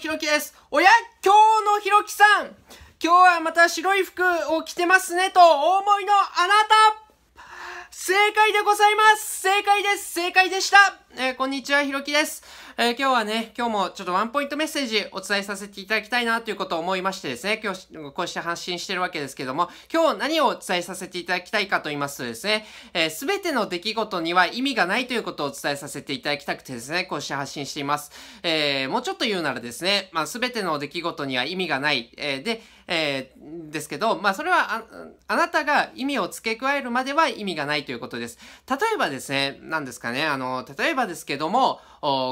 ひろきです。おや、今日のひろきさん今日はまた白い服を着てますねとお思いのあなた正解でございます正解です正解でしたえー、こんにちは、ひろきです。えー、今日はね、今日もちょっとワンポイントメッセージお伝えさせていただきたいなということを思いましてですね、今日こうして発信してるわけですけども、今日何をお伝えさせていただきたいかと言いますとですね、す、え、べ、ての出来事には意味がないということをお伝えさせていただきたくてですね、こうして発信しています。えー、もうちょっと言うならですね、まあ、すべての出来事には意味がない、えー、で、えー、ですけど、まあ、それはあ、あなたが意味を付け加えるまでは意味がないということです。例えばですね、何ですかね、あの、例えばですけども、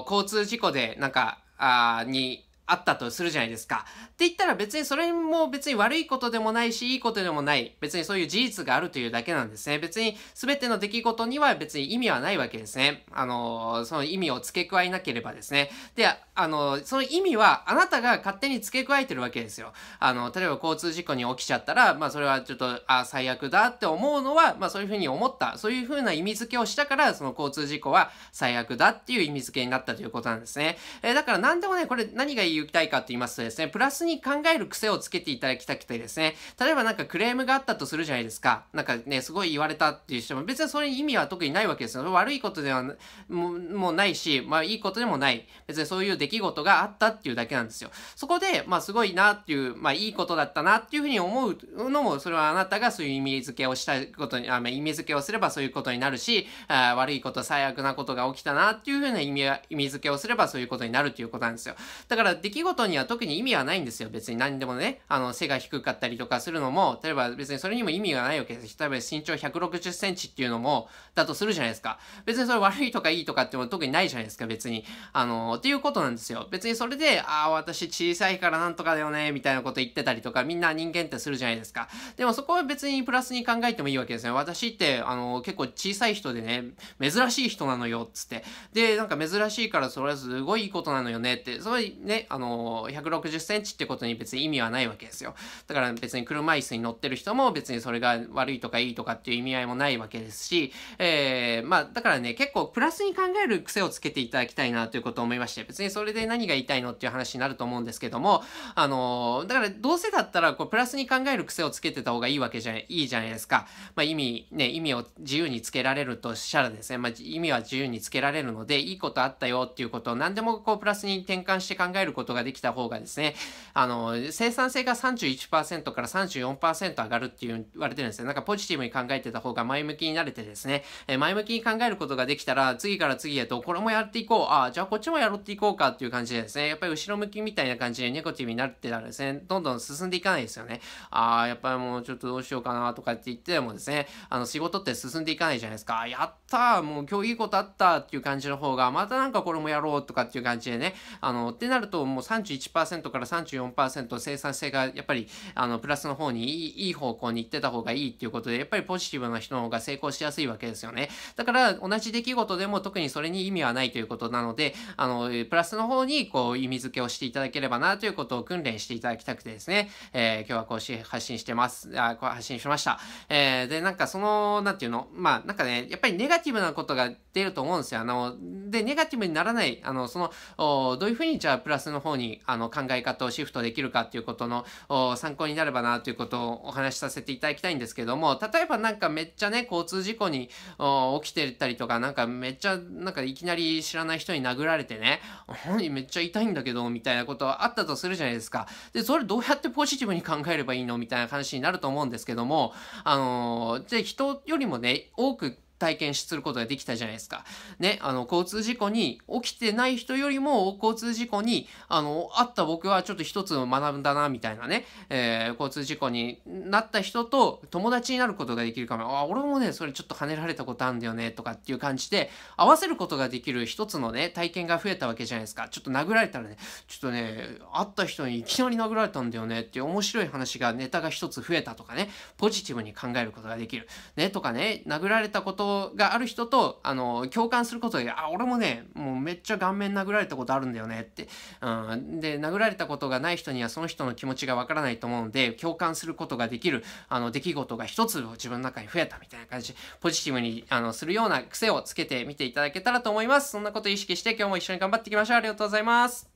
交通事故でなんか、あにあったとするじゃないですか。って言ったら別にそれも別に悪いことでもないし、いいことでもない。別にそういう事実があるというだけなんですね。別に全ての出来事には別に意味はないわけですね。あの、その意味を付け加えなければですね。で、あの、その意味はあなたが勝手に付け加えてるわけですよ。あの、例えば交通事故に起きちゃったら、まあそれはちょっと、あ最悪だって思うのは、まあそういうふうに思った。そういうふうな意味付けをしたから、その交通事故は最悪だっていう意味付けになったということなんですね。えー、だから何でもね、これ何が言う言いたいかと言いますとですね、プラスに考える癖をつけていただきたくてですね、例えばなんかクレームがあったとするじゃないですか。なんかね、すごい言われたっていう人も、別にそれに意味は特にないわけですよ。悪いことではもうないし、まあいいことでもない。別にそういう出来事があったっていうだけなんですよ。そこで、まあすごいなっていう、まあいいことだったなっていうふうに思うのも、それはあなたがそういう意味付けをしたことに、あ意味付けをすればそういうことになるし、あ悪いこと、最悪なことが起きたなっていうふうな意味意味付けをすればそういうことになるということなんですよ。だからで出来事には特に意味はないんですよ。別に何でもね、あの、背が低かったりとかするのも、例えば別にそれにも意味がないわけです。例えば身長160センチっていうのも、だとするじゃないですか。別にそれ悪いとかいいとかっても特にないじゃないですか、別に。あの、っていうことなんですよ。別にそれで、ああ、私小さいからなんとかだよね、みたいなこと言ってたりとか、みんな人間ってするじゃないですか。でもそこは別にプラスに考えてもいいわけですね。私って、あの、結構小さい人でね、珍しい人なのよ、つって。で、なんか珍しいからそれはすごいいいことなのよねって、それね、あの、160センチってことに別に意味はないわけですよ。だから別に車椅子に乗ってる人も別にそれが悪いとかいいとかっていう意味合いもないわけですし、えー、まあ、だからね、結構プラスに考える癖をつけていただきたいなということを思いまして、別にそれで何が言いたいのっていう話になると思うんですけども、あの、だからどうせだったら、こう、プラスに考える癖をつけてた方がいいわけじゃ、いいじゃないですか。まあ、意味、ね、意味を自由につけられるとしたらですね、まあ、意味は自由につけられるので、いいことあったよっていうことを何でもこう、プラスに転換して考えることことができた方がですね、あの、生産性が31%から34%上がるって言われてるんですね。なんかポジティブに考えてた方が前向きになれてですね、え前向きに考えることができたら、次から次へとこれもやっていこう、ああ、じゃあこっちもやろうっていこうかっていう感じでですね、やっぱり後ろ向きみたいな感じでネコティブになってたらですね、どんどん進んでいかないですよね。ああ、やっぱりもうちょっとどうしようかなとかって言ってもですね、あの仕事って進んでいかないじゃないですか。やったーもう今日いいことあったっていう感じの方が、またなんかこれもやろうとかっていう感じでね、あの、ってなると、もう31%から34%生産性がやっぱりあのプラスの方にいい方向に行ってた方がいいっていうことでやっぱりポジティブな人の方が成功しやすいわけですよねだから同じ出来事でも特にそれに意味はないということなのであのプラスの方にこう意味付けをしていただければなということを訓練していただきたくてですね、えー、今日はこうし発信してますあ発信しました、えー、でなんかそのなんていうのまあなんかねやっぱりネガティブなことが出ると思うんですよ。あの、で、ネガティブにならない、あの、その、どういうふうにじゃあプラスの方に、あの、考え方をシフトできるかっていうことの参考になればなということをお話しさせていただきたいんですけども、例えばなんかめっちゃね、交通事故に起きてたりとか、なんかめっちゃ、なんかいきなり知らない人に殴られてね、めっちゃ痛いんだけど、みたいなことあったとするじゃないですか。で、それどうやってポジティブに考えればいいのみたいな話になると思うんですけども、あので、人よりもね、多く体験することができたじゃないですか。ね、あの、交通事故に、起きてない人よりも交通事故に、あの、あった僕はちょっと一つ学んだな、みたいなね、えー、交通事故になった人と友達になることができるかも。あ、俺もね、それちょっと跳ねられたことあるんだよね、とかっていう感じで、合わせることができる一つのね、体験が増えたわけじゃないですか。ちょっと殴られたらね、ちょっとね、会った人にいきなり殴られたんだよねっていう面白い話が、ネタが一つ増えたとかね、ポジティブに考えることができる。ね、とかね、殴られたことがある人と、あの、共感することで、あ、俺もね、もうめっちゃ顔面殴られたことあるんだよねって。うん、で、殴られたことがない人にはその人の気持ちがわからないと思うので、共感することができる、あの、出来事が一つ自分の中に増えたみたいな感じ、ポジティブに、あの、するような癖をつけてみていただけたらと思います。そんなこと意識して今日も一緒に頑張っていきましょう。ありがとうございます。